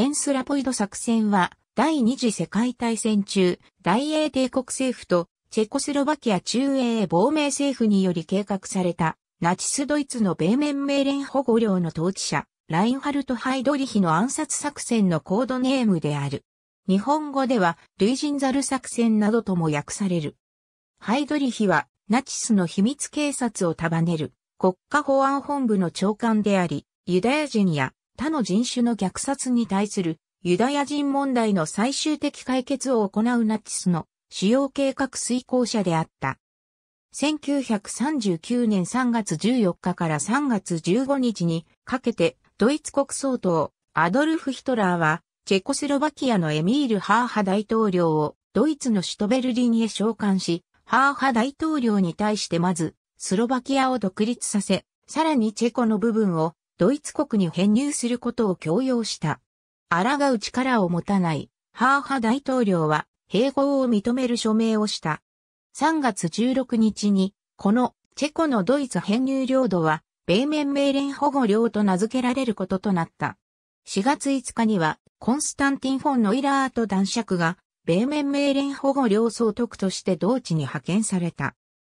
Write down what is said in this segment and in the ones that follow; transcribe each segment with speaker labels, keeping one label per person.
Speaker 1: エンスラポイド作戦は、第二次世界大戦中、大英帝国政府とチェコスロバキア中英亡命政府により計画された、ナチスドイツの米面命令保護領の統治者、ラインハルト・ハイドリヒの暗殺作戦のコードネームである。日本語では、類人ザル作戦などとも訳される。ハイドリヒは、ナチスの秘密警察を束ねる、国家保安本部の長官であり、ユダヤ人や他の人種の虐殺に対するユダヤ人問題の最終的解決を行うナチスの主要計画遂行者であった。1939年3月14日から3月15日にかけてドイツ国総統アドルフ・ヒトラーはチェコスロバキアのエミール・ハーハ大統領をドイツの首都ベルリンへ召喚し、ハーハ大統領に対してまずスロバキアを独立させ、さらにチェコの部分をドイツ国に編入することを強要した。抗う力を持たない、ハーハ大統領は、併合を認める署名をした。3月16日に、このチェコのドイツ編入領土は、米面命令保護領と名付けられることとなった。4月5日には、コンスタンティン・フォン・ノイラーと男爵が、米面命令保護領総督として同地に派遣された。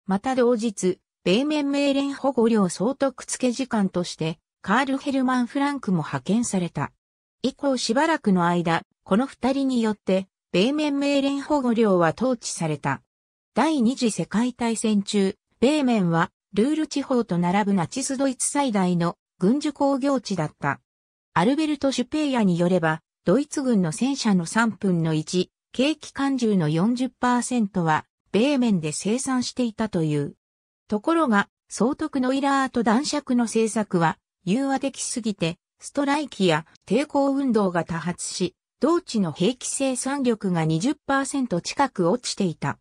Speaker 1: また同日、米面命令保護領総督付時間として、カール・ヘルマン・フランクも派遣された。以降しばらくの間、この二人によって、米面命令保護領は統治された。第二次世界大戦中、米面はルール地方と並ぶナチスドイツ最大の軍需工業地だった。アルベルト・シュペイヤによれば、ドイツ軍の戦車の3分の1、景気関銃の40%は、米面で生産していたという。ところが、総督のイラーと男爵の政策は、融和的すぎて、ストライキや抵抗運動が多発し、同地の兵器生産力が20%近く落ちていた。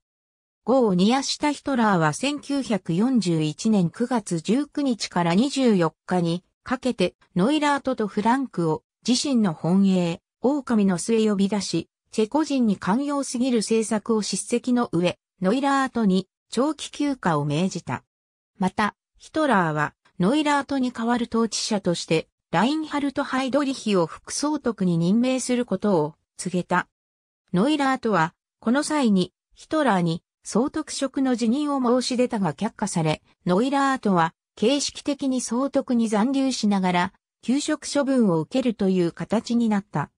Speaker 1: ゴー・煮やしたヒトラーは1941年9月19日から24日にかけてノイラートとフランクを自身の本営、狼の末呼び出し、チェコ人に寛容すぎる政策を叱責の上、ノイラートに長期休暇を命じた。また、ヒトラーはノイラートに代わる統治者として、ラインハルト・ハイドリヒを副総督に任命することを告げた。ノイラートは、この際に、ヒトラーに総督職の辞任を申し出たが却下され、ノイラートは、形式的に総督に残留しながら、休職処分を受けるという形になった。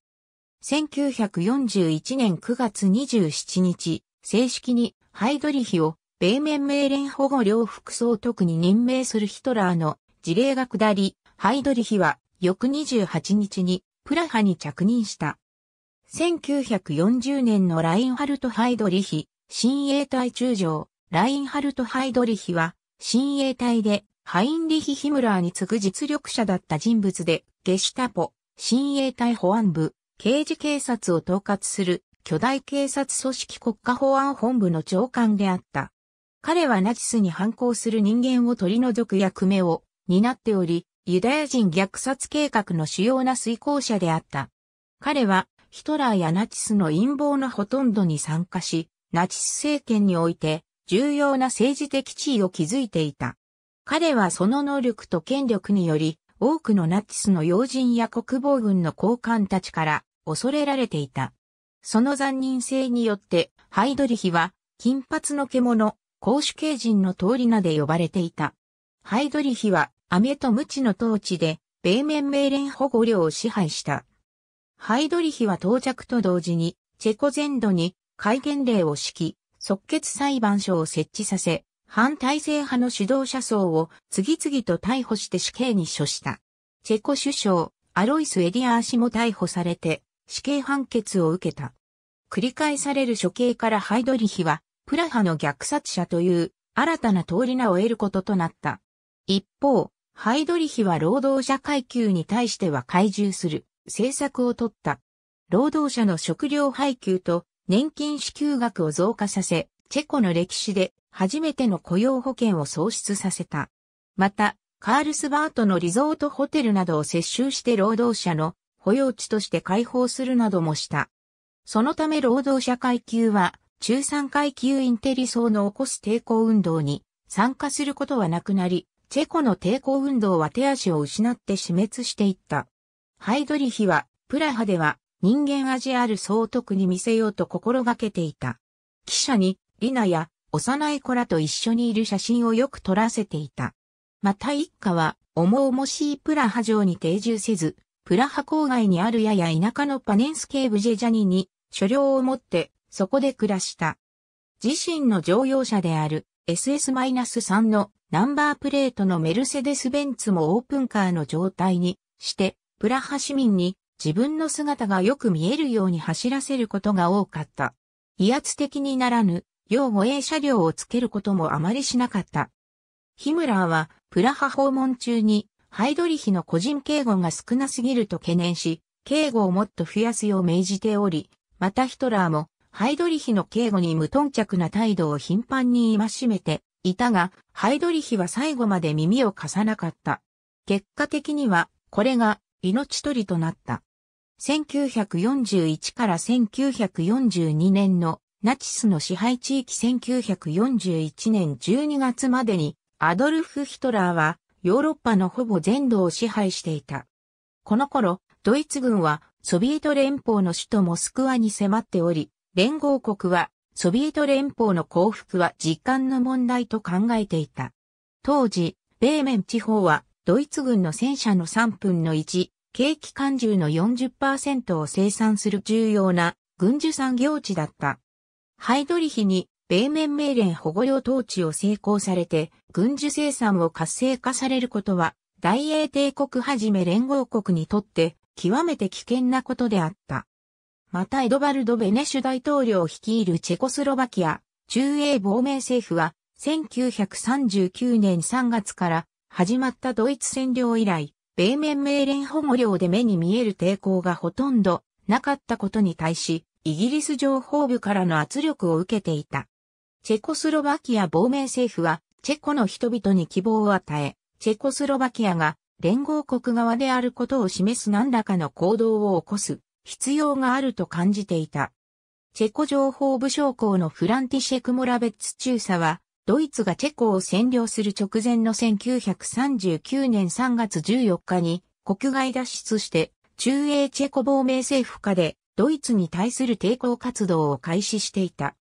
Speaker 1: 1941年9月27日、正式にハイドリヒを米面命連保護両副総督に任命するヒトラーの事例が下り、ハイドリヒは翌28日にプラハに着任した。1940年のラインハルト・ハイドリヒ、親衛隊中将、ラインハルト・ハイドリヒは、親衛隊で、ハインリヒ・ヒムラーに次ぐ実力者だった人物で、ゲシュタポ、親衛隊保安部、刑事警察を統括する、巨大警察組織国家保安本部の長官であった。彼はナチスに反抗する人間を取り除く役目を担っており、ユダヤ人虐殺計画の主要な遂行者であった。彼はヒトラーやナチスの陰謀のほとんどに参加し、ナチス政権において重要な政治的地位を築いていた。彼はその能力と権力により、多くのナチスの要人や国防軍の高官たちから恐れられていた。その残忍性によって、ハイドリヒは、金髪の獣、公主刑人の通り名で呼ばれていた。ハイドリヒは、アメとムチの統治で、米面命令保護領を支配した。ハイドリヒは到着と同時に、チェコ全土に戒厳令を敷き、即決裁判所を設置させ、反体制派の指導者層を次々と逮捕して死刑に処した。チェコ首相、アロイス・エディアー氏も逮捕されて、死刑判決を受けた。繰り返される処刑からハイドリヒは、プラハの虐殺者という新たな通り名を得ることとなった。一方、ハイドリヒは労働者階級に対しては懐柔する政策を取った。労働者の食料配給と年金支給額を増加させ、チェコの歴史で初めての雇用保険を創出させた。また、カールスバートのリゾートホテルなどを接収して労働者の保養地として開放するなどもした。そのため労働者階級は中産階級インテリ層の起こす抵抗運動に参加することはなくなり、チェコの抵抗運動は手足を失って死滅していった。ハイドリヒは、プラハでは人間味ある総督に見せようと心がけていた。記者に、リナや幼い子らと一緒にいる写真をよく撮らせていた。また一家は、重々しいプラハ城に定住せず、プラハ郊外にあるやや田舎のパネンスケーブジェジャニに、所領を持ってそこで暮らした。自身の乗用車である SS-3 のナンバープレートのメルセデス・ベンツもオープンカーの状態にして、プラハ市民に自分の姿がよく見えるように走らせることが多かった。威圧的にならぬ、要護衛車両をつけることもあまりしなかった。ヒムラーは、プラハ訪問中に、ハイドリヒの個人警護が少なすぎると懸念し、警護をもっと増やすよう命じており、またヒトラーも、ハイドリヒの警護に無頓着な態度を頻繁に戒めていたが、ハイドリヒは最後まで耳を貸さなかった。結果的には、これが命取りとなった。1941から1942年のナチスの支配地域1941年12月までにアドルフ・ヒトラーはヨーロッパのほぼ全土を支配していた。この頃、ドイツ軍はソビエト連邦の首都モスクワに迫っており、連合国は、ソビエト連邦の降伏は実感の問題と考えていた。当時、米面地方は、ドイツ軍の戦車の3分の1、景気関銃の40%を生産する重要な軍需産業地だった。ハイドリヒに米面命令保護領統治を成功されて、軍需生産を活性化されることは、大英帝国はじめ連合国にとって、極めて危険なことであった。またエドバルド・ベネシュ大統領率いるチェコスロバキア、中英亡命政府は、1939年3月から始まったドイツ占領以来、米面命令保護領で目に見える抵抗がほとんどなかったことに対し、イギリス情報部からの圧力を受けていた。チェコスロバキア亡命政府は、チェコの人々に希望を与え、チェコスロバキアが連合国側であることを示す何らかの行動を起こす必要があると感じていた。チェコ情報部将校のフランティシェク・モラベッツ中佐は、ドイツがチェコを占領する直前の1939年3月14日に国外脱出して中英チェコ亡命政府下でドイツに対する抵抗活動を開始していた。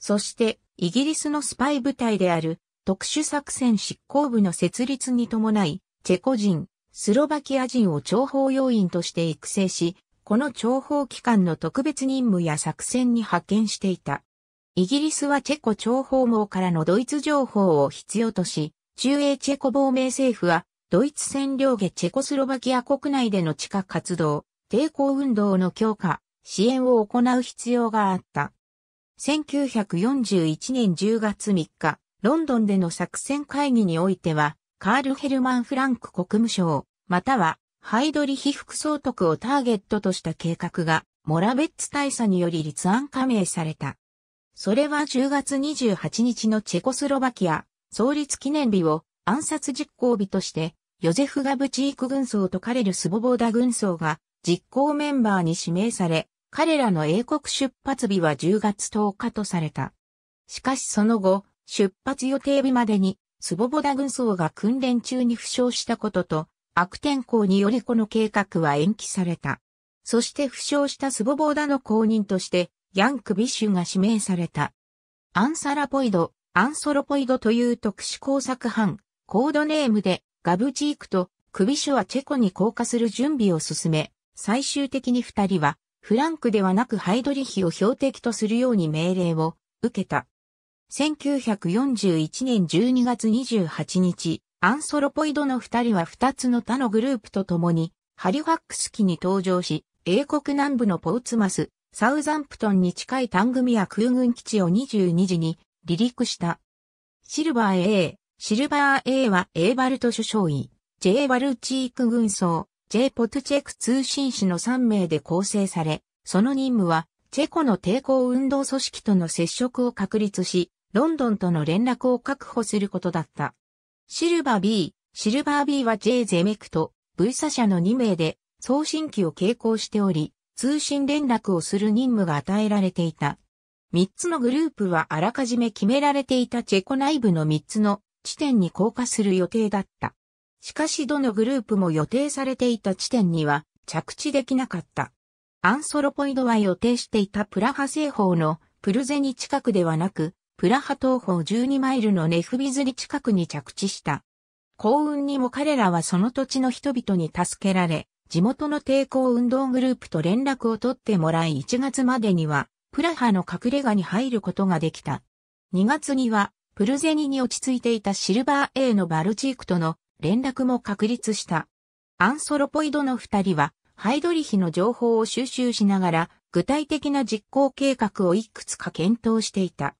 Speaker 1: そしてイギリスのスパイ部隊である特殊作戦執行部の設立に伴いチェコ人、スロバキア人を諜報要員として育成し、この諜報機関の特別任務や作戦に派遣していた。イギリスはチェコ諜報網からのドイツ情報を必要とし、中英チェコ亡命政府は、ドイツ占領下チェコスロバキア国内での地下活動、抵抗運動の強化、支援を行う必要があった。1941年10月3日、ロンドンでの作戦会議においては、カール・ヘルマン・フランク国務省、またはハイドリヒ副総督をターゲットとした計画が、モラベッツ大佐により立案加盟された。それは10月28日のチェコスロバキア、創立記念日を暗殺実行日として、ヨゼフ・ガブチーク軍曹とカレル・スボボーダ軍曹が実行メンバーに指名され、彼らの英国出発日は10月10日とされた。しかしその後、出発予定日までに、スボボダ軍曹が訓練中に負傷したことと、悪天候によりこの計画は延期された。そして負傷したスボボーダの後任として、ヤンク・ビッシュが指名された。アンサラポイド、アンソロポイドという特殊工作班、コードネームでガブチークとクビシュはチェコに降下する準備を進め、最終的に二人はフランクではなくハイドリヒを標的とするように命令を受けた。1941年12月28日、アンソロポイドの二人は二つの他のグループと共に、ハリファックス機に登場し、英国南部のポーツマス、サウザンプトンに近いタングミア空軍基地を22時に離陸した。シルバー A、シルバー A はエーバルト首相位、J バルチーク軍曹、J ポトチェク通信士の3名で構成され、その任務は、チェコの抵抗運動組織との接触を確立し、ロンドンとの連絡を確保することだった。シルバー B、シルバー B は J ゼメクト、V サ社の2名で送信機を携行しており、通信連絡をする任務が与えられていた。3つのグループはあらかじめ決められていたチェコ内部の3つの地点に降下する予定だった。しかしどのグループも予定されていた地点には着地できなかった。アンソロポイドは予定していたプラハ製法のプルゼに近くではなく、プラハ東方12マイルのネフビズリ近くに着地した。幸運にも彼らはその土地の人々に助けられ、地元の抵抗運動グループと連絡を取ってもらい1月までには、プラハの隠れ家に入ることができた。2月には、プルゼニに落ち着いていたシルバー A のバルチークとの連絡も確立した。アンソロポイドの二人は、ハイドリヒの情報を収集しながら、具体的な実行計画をいくつか検討していた。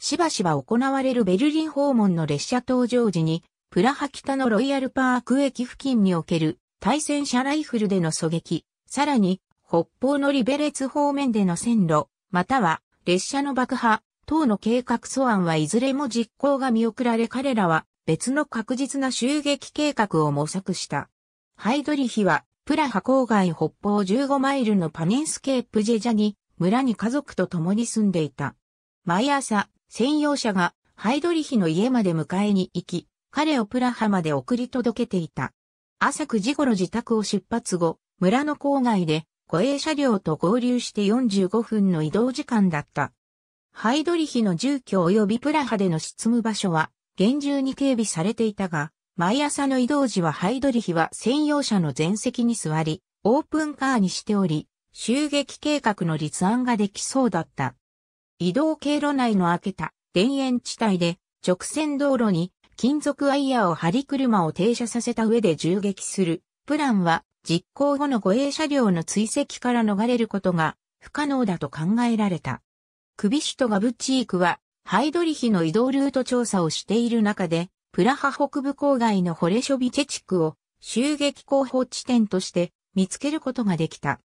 Speaker 1: しばしば行われるベルリン訪問の列車搭乗時に、プラハ北のロイヤルパーク駅付近における対戦車ライフルでの狙撃、さらに北方のリベレツ方面での線路、または列車の爆破等の計画素案はいずれも実行が見送られ彼らは別の確実な襲撃計画を模索した。ハイドリヒはプラハ郊外北方15マイルのパニンスケープジェジャに村に家族と共に住んでいた。毎朝専用車がハイドリヒの家まで迎えに行き、彼をプラハまで送り届けていた。朝9時頃自宅を出発後、村の郊外で護衛車両と合流して45分の移動時間だった。ハイドリヒの住居及びプラハでの執務場所は厳重に警備されていたが、毎朝の移動時はハイドリヒは専用車の前席に座り、オープンカーにしており、襲撃計画の立案ができそうだった。移動経路内の開けた田園地帯で直線道路に金属ワイヤーを張り車を停車させた上で銃撃する。プランは実行後の護衛車両の追跡から逃れることが不可能だと考えられた。クビシュトガブチークはハイドリヒの移動ルート調査をしている中で、プラハ北部郊外のホレショビチェ地区を襲撃候補地点として見つけることができた。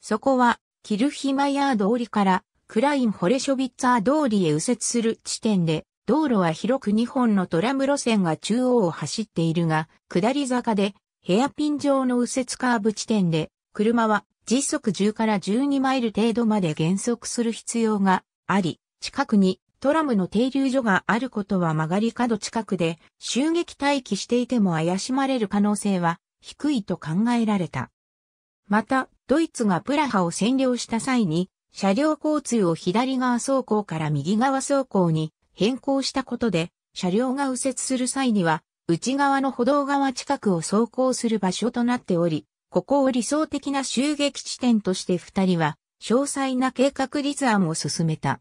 Speaker 1: そこはキルヒマヤー通りからクライン・ホレショビッツァー通りへ右折する地点で、道路は広く2本のトラム路線が中央を走っているが、下り坂で、ヘアピン状の右折カーブ地点で、車は時速10から12マイル程度まで減速する必要があり、近くにトラムの停留所があることは曲がり角近くで、襲撃待機していても怪しまれる可能性は低いと考えられた。また、ドイツがプラハを占領した際に、車両交通を左側走行から右側走行に変更したことで、車両が右折する際には、内側の歩道側近くを走行する場所となっており、ここを理想的な襲撃地点として二人は、詳細な計画立案を進めた。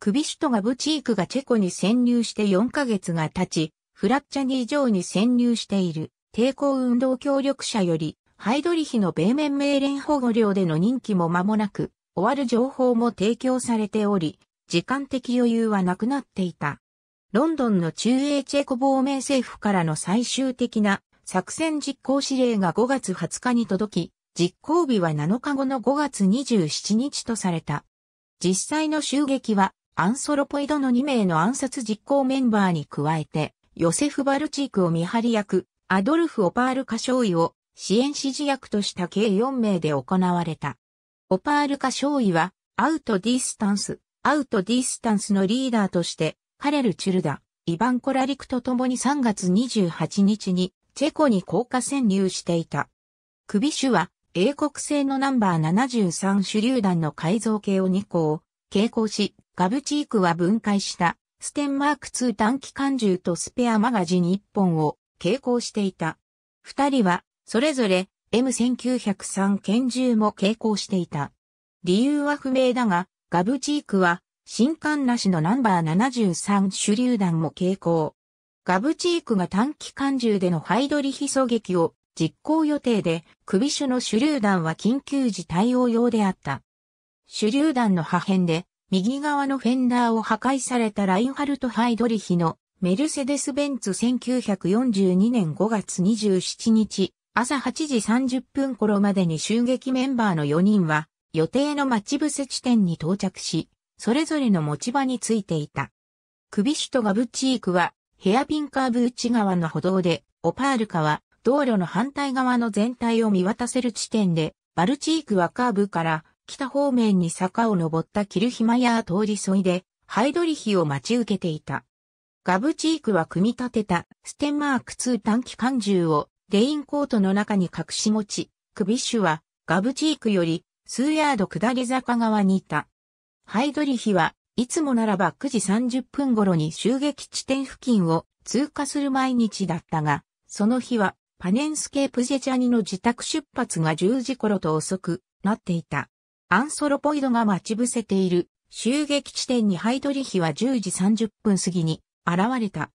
Speaker 1: クビシュトがブチークがチェコに潜入して4ヶ月が経ち、フラッチャニー城に潜入している抵抗運動協力者より、ハイドリヒの米面命令保護領での任期も間もなく、終わる情報も提供されており、時間的余裕はなくなっていた。ロンドンの中英チェコ亡命政府からの最終的な作戦実行指令が5月20日に届き、実行日は7日後の5月27日とされた。実際の襲撃はアンソロポイドの2名の暗殺実行メンバーに加えて、ヨセフ・バルチークを見張り役、アドルフ・オパール・カショイを支援指示役とした計4名で行われた。オパールカ少尉は、アウトディスタンス、アウトディスタンスのリーダーとして、カレル・チュルダ、イバン・コラリクと共に3月28日に、チェコに降下潜入していた。首種は、英国製のナンバー73手榴弾の改造系を2個を、携行し、ガブチークは分解した、ステンマーク2短期間銃とスペアマガジン1本を、携行していた。二人は、それぞれ、M1903 拳銃も携行していた。理由は不明だが、ガブチークは、新艦なしのナンバー73手榴弾も携行。ガブチークが短期間銃でのハイドリヒ狙撃を実行予定で、首首の手榴弾は緊急時対応用であった。手榴弾の破片で、右側のフェンダーを破壊されたラインハルト・ハイドリヒのメルセデス・ベンツ1942年5月27日、朝8時30分頃までに襲撃メンバーの4人は、予定の待ち伏せ地点に到着し、それぞれの持ち場についていた。クビシュトガブチークは、ヘアピンカーブ内側の歩道で、オパールカは、道路の反対側の全体を見渡せる地点で、バルチークはカーブから北方面に坂を登ったキルヒマヤー通り沿いで、ハイドリヒを待ち受けていた。ガブチークは組み立てたステンマーク2短期間銃をレインコートの中に隠し持ち、クビッシュはガブチークより数ヤード下り坂側にいた。ハイドリヒはいつもならば9時30分頃に襲撃地点付近を通過する毎日だったが、その日はパネンスケープジェチャニの自宅出発が10時頃と遅くなっていた。アンソロポイドが待ち伏せている襲撃地点にハイドリヒは10時30分過ぎに現れた。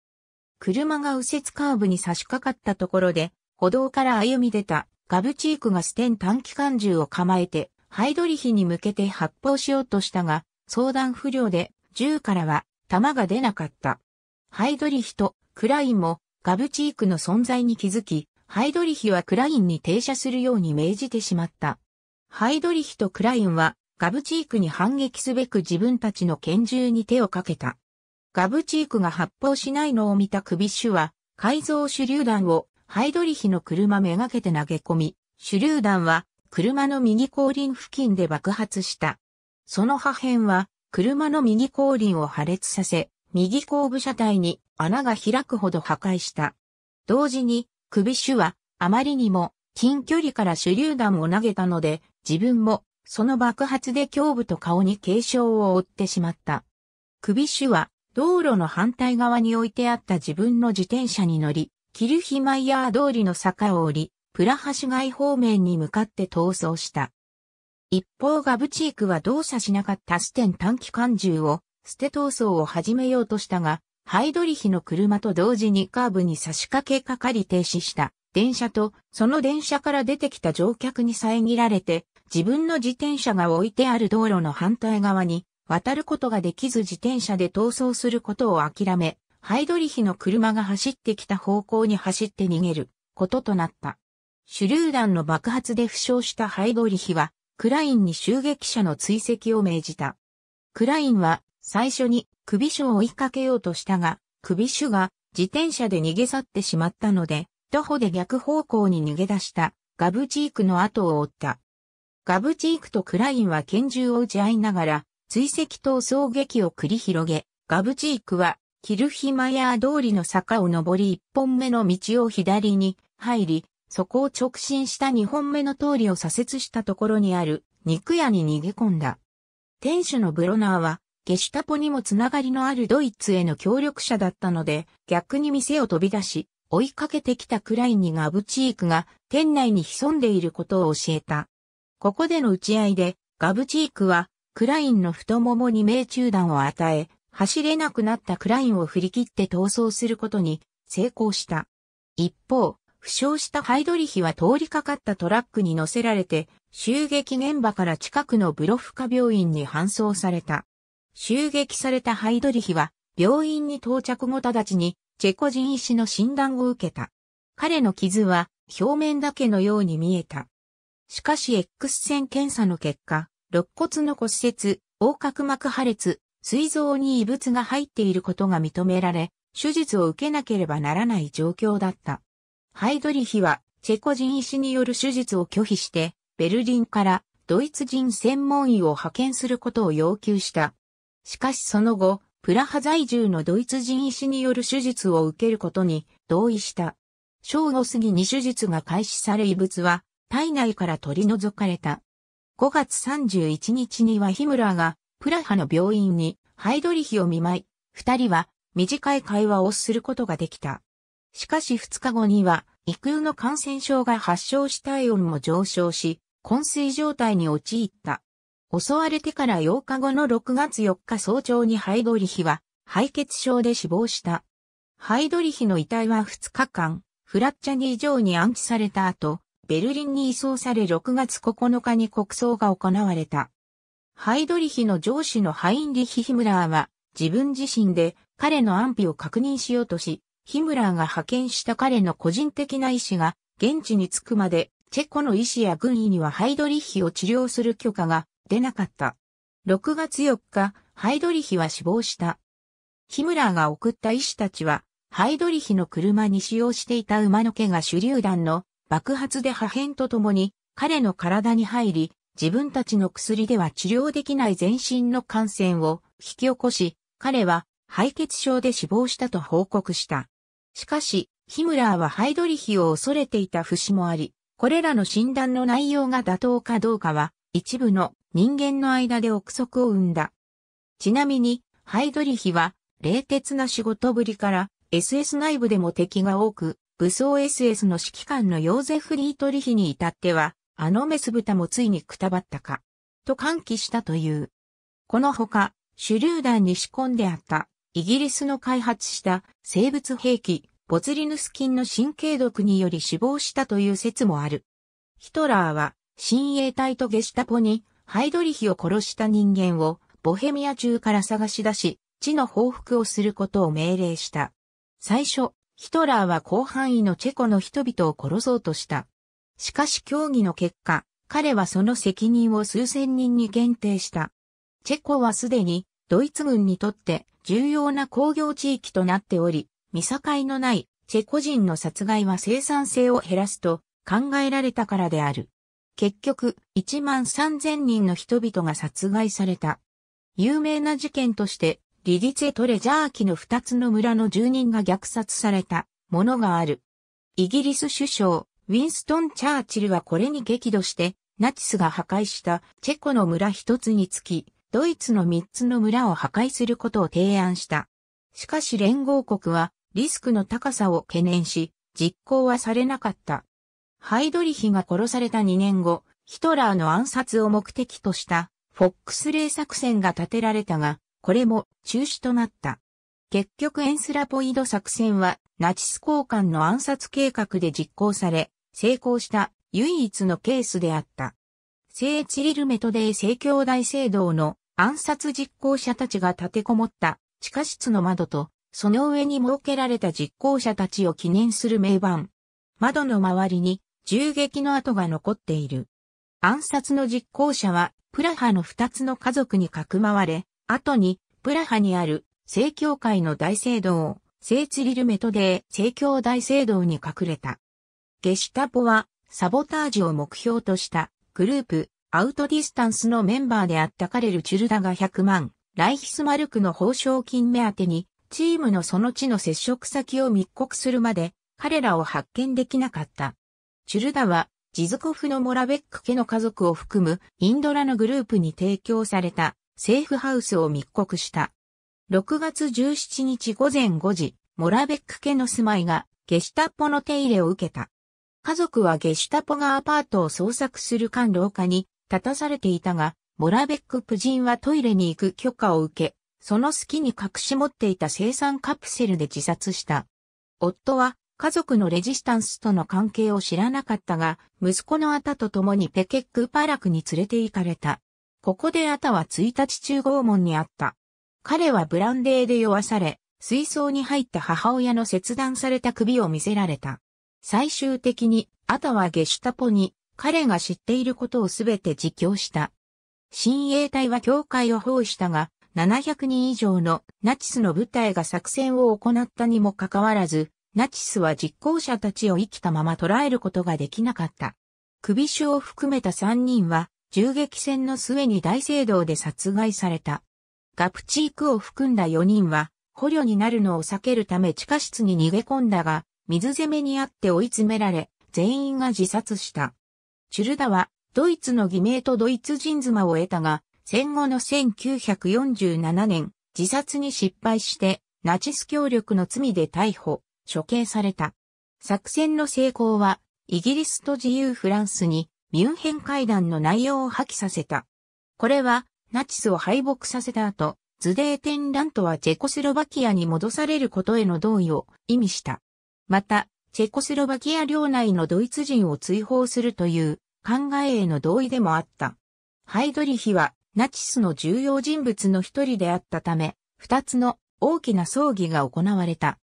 Speaker 1: 車が右折カーブに差し掛かったところで歩道から歩み出たガブチークがステン短期間銃を構えて、ハイドリヒに向けて発砲しようとしたが、相談不良で銃からは弾が出なかった。ハイドリヒとクラインもガブチークの存在に気づき、ハイドリヒはクラインに停車するように命じてしまった。ハイドリヒとクラインはガブチークに反撃すべく自分たちの拳銃に手をかけた。ガブチークが発砲しないのを見たクビッシュは改造手榴弾をハイドリヒの車めがけて投げ込み、手榴弾は車の右後輪付近で爆発した。その破片は車の右後輪を破裂させ、右後部車体に穴が開くほど破壊した。同時に首手はあまりにも近距離から手榴弾を投げたので、自分もその爆発で胸部と顔に軽傷を負ってしまった。首手は道路の反対側に置いてあった自分の自転車に乗り、キルヒマイヤー通りの坂を降り、プラハ市街方面に向かって逃走した。一方ガブチークは動作しなかったステン短期間銃を捨て逃走を始めようとしたが、ハイドリヒの車と同時にカーブに差し掛けかかり停止した電車とその電車から出てきた乗客に遮られて自分の自転車が置いてある道路の反対側に渡ることができず自転車で逃走することを諦めハイドリヒの車が走ってきた方向に走って逃げることとなった。手榴弾の爆発で負傷したハイドリヒは、クラインに襲撃者の追跡を命じた。クラインは最初に首首を追いかけようとしたが、首首が自転車で逃げ去ってしまったので、徒歩で逆方向に逃げ出したガブチークの後を追った。ガブチークとクラインは拳銃を撃ち合いながら、追跡と衝撃を繰り広げ、ガブチークはキルヒマヤー通りの坂を上り一本目の道を左に入り、そこを直進した二本目の通りを左折したところにある肉屋に逃げ込んだ。店主のブロナーは、ゲシュタポにもつながりのあるドイツへの協力者だったので、逆に店を飛び出し、追いかけてきたクラインにガブチークが店内に潜んでいることを教えた。ここでの打ち合いで、ガブチークは、クラインの太ももに命中弾を与え、走れなくなったクラインを振り切って逃走することに成功した。一方、負傷したハイドリヒは通りかかったトラックに乗せられて、襲撃現場から近くのブロフカ病院に搬送された。襲撃されたハイドリヒは、病院に到着後直ちに、チェコ人医師の診断を受けた。彼の傷は、表面だけのように見えた。しかし X 線検査の結果、肋骨の骨折、横隔膜破裂、膵臓に異物が入っていることが認められ、手術を受けなければならない状況だった。ハイドリヒは、チェコ人医師による手術を拒否して、ベルリンからドイツ人専門医を派遣することを要求した。しかしその後、プラハ在住のドイツ人医師による手術を受けることに同意した。正午過ぎに手術が開始され異物は体内から取り除かれた。5月31日にはヒムラーがプラハの病院にハイドリヒを見舞い、二人は短い会話をすることができた。しかし二日後には、異空の感染症が発症し体温も上昇し、昏睡状態に陥った。襲われてから8日後の6月4日早朝にハイドリヒは、敗血症で死亡した。ハイドリヒの遺体は2日間、フラッチャニー城に安置された後、ベルリンに移送され6月9日に国葬が行われた。ハイドリヒの上司のハインリヒ・ヒムラーは、自分自身で彼の安否を確認しようとし、ヒムラーが派遣した彼の個人的な医師が、現地に着くまで、チェコの医師や軍医にはハイドリヒを治療する許可が出なかった。6月4日、ハイドリヒは死亡した。ヒムラーが送った医師たちは、ハイドリヒの車に使用していた馬の毛が手榴弾の爆発で破片とともに彼の体に入り、自分たちの薬では治療できない全身の感染を引き起こし、彼は敗血症で死亡したと報告した。しかし、ヒムラーはハイドリヒを恐れていた節もあり、これらの診断の内容が妥当かどうかは、一部の人間の間で憶測を生んだ。ちなみに、ハイドリヒは、冷徹な仕事ぶりから、SS 内部でも敵が多く、武装 SS の指揮官のヨーゼフ・リートリヒに至っては、あのメス豚もついにくたばったか、と歓喜したという。このほか、手榴弾に仕込んであった、イギリスの開発した生物兵器、ボツリヌス菌の神経毒により死亡したという説もある。ヒトラーは、親衛隊とゲシュタポに、ハイドリヒを殺した人間を、ボヘミア中から探し出し、地の報復をすることを命令した。最初、ヒトラーは広範囲のチェコの人々を殺そうとした。しかし協議の結果、彼はその責任を数千人に限定した。チェコはすでにドイツ軍にとって重要な工業地域となっており、見境のないチェコ人の殺害は生産性を減らすと考えられたからである。結局、1万3000人の人々が殺害された。有名な事件として、リディツェ・トレジャーキの2つの村の住人が虐殺されたものがある。イギリス首相、ウィンストン・チャーチルはこれに激怒して、ナチスが破壊したチェコの村一つにつき、ドイツの三つの村を破壊することを提案した。しかし連合国はリスクの高さを懸念し、実行はされなかった。ハイドリヒが殺された2年後、ヒトラーの暗殺を目的としたフォックスレイ作戦が立てられたが、これも中止となった。結局エンスラポイド作戦はナチス交換の暗殺計画で実行され、成功した唯一のケースであった。聖地リルメトデー聖教大聖堂の暗殺実行者たちが立てこもった地下室の窓と、その上に設けられた実行者たちを記念する名盤。窓の周りに銃撃の跡が残っている。暗殺の実行者はプラハの二つの家族にかくまわれ、後にプラハにある聖教会の大聖堂、聖地リルメトデー聖教大聖堂に隠れた。ゲシュタポはサボタージュを目標としたグループアウトディスタンスのメンバーであったカレル・チュルダが100万ライヒスマルクの報奨金目当てにチームのその地の接触先を密告するまで彼らを発見できなかった。チュルダはジズコフのモラベック家の家族を含むインドラのグループに提供されたセーフハウスを密告した。6月17日午前5時、モラベック家の住まいがゲシタッポの手入れを受けた。家族はゲシュタポがアパートを捜索する間廊下に立たされていたが、モラベック夫人はトイレに行く許可を受け、その隙に隠し持っていた生産カプセルで自殺した。夫は家族のレジスタンスとの関係を知らなかったが、息子のアタと共にペケックパラクに連れて行かれた。ここでアタは1日中拷問にあった。彼はブランデーで酔わされ、水槽に入った母親の切断された首を見せられた。最終的に、アタはゲシュタポに、彼が知っていることをすべて自供した。親衛隊は教会を包囲したが、700人以上のナチスの部隊が作戦を行ったにもかかわらず、ナチスは実行者たちを生きたまま捕らえることができなかった。首首を含めた3人は、銃撃戦の末に大聖堂で殺害された。ガプチークを含んだ4人は、捕虜になるのを避けるため地下室に逃げ込んだが、水攻めにあって追い詰められ、全員が自殺した。チュルダは、ドイツの偽名とドイツ人妻を得たが、戦後の1947年、自殺に失敗して、ナチス協力の罪で逮捕、処刑された。作戦の成功は、イギリスと自由フランスに、ミュンヘン会談の内容を破棄させた。これは、ナチスを敗北させた後、ズデーテンラントはチェコスロバキアに戻されることへの同意を意味した。また、チェコスロバキア領内のドイツ人を追放するという考えへの同意でもあった。ハイドリヒはナチスの重要人物の一人であったため、二つの大きな葬儀が行われた。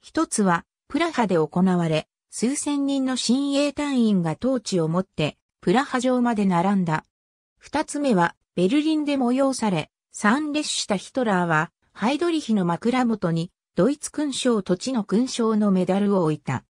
Speaker 1: 一つはプラハで行われ、数千人の親衛隊員が統治を持ってプラハ城まで並んだ。二つ目はベルリンで催され、参列したヒトラーはハイドリヒの枕元にドイツ勲章土地の勲章のメダルを置いた。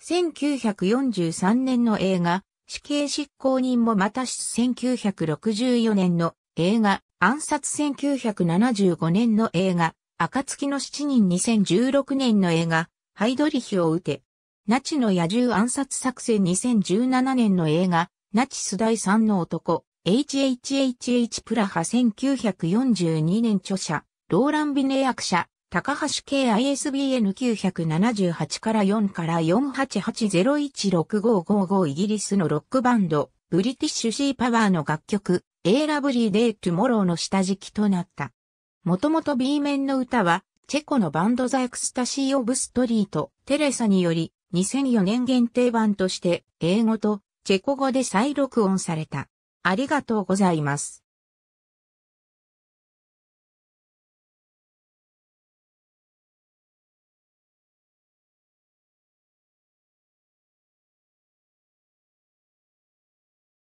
Speaker 1: 1943年の映画、死刑執行人もまた1964年の映画、暗殺1975年の映画、暁の七人2016年の映画、ハイドリヒを撃て。ナチの野獣暗殺作戦2017年の映画、ナチス第三の男、HHHH プラハ1942年著者、ローラン・ビネ役者、高橋系 ISBN 978から4から488016555イギリスのロックバンド、ブリティッシュシーパワーの楽曲、A Lovely Day Tomorrow の下敷きとなった。もともと B 面の歌は、チェコのバンドザエクスタシー・オブ・ストリート、テレサにより、2004年限定版として、英語とチェコ語で再録音された。ありがとうございます。